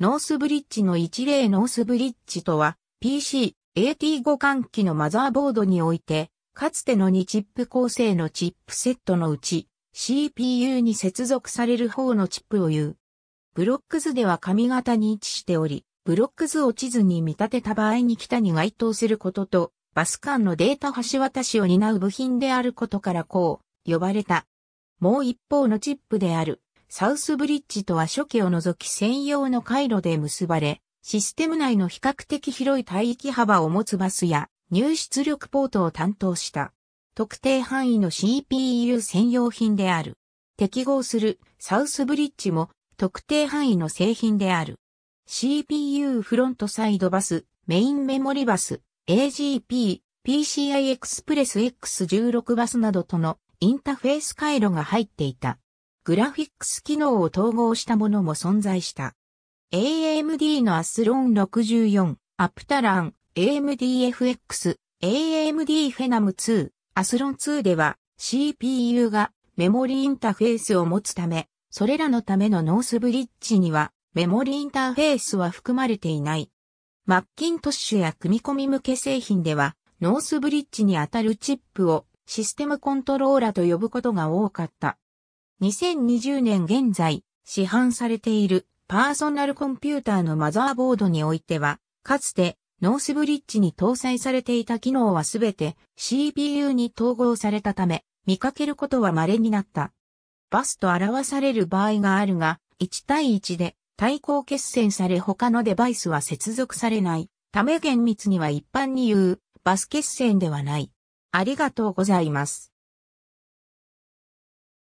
ノースブリッジの一例ノースブリッジとは、PC、AT 互換機のマザーボードにおいて、かつての2チップ構成のチップセットのうち、CPU に接続される方のチップを言う。ブロック図では髪型に位置しており、ブロック図を地図に見立てた場合に北に該当することと、バス間のデータ橋渡しを担う部品であることからこう、呼ばれた。もう一方のチップである、サウスブリッジとは初期を除き専用の回路で結ばれ、システム内の比較的広い帯域幅を持つバスや入出力ポートを担当した。特定範囲の CPU 専用品である。適合するサウスブリッジも特定範囲の製品である。CPU フロントサイドバス、メインメモリバス、AGP、PCI Express X16 バスなどとのインターフェース回路が入っていた。グラフィックス機能を統合したものも存在した。AMD のアスロン64、アプタラン、AMDFX、AMD フェナム2、アスロン2では CPU がメモリインターフェースを持つため、それらのためのノースブリッジにはメモリインターフェースは含まれていない。マッキントッシュや組み込み向け製品では、ノースブリッジにあたるチップをシステムコントローラと呼ぶことが多かった。2020年現在、市販されているパーソナルコンピューターのマザーボードにおいては、かつてノースブリッジに搭載されていた機能はすべて CPU に統合されたため、見かけることは稀になった。バスと表される場合があるが、1対1で対抗決戦され他のデバイスは接続されない。ため厳密には一般に言うバス決戦ではない。ありがとうございます。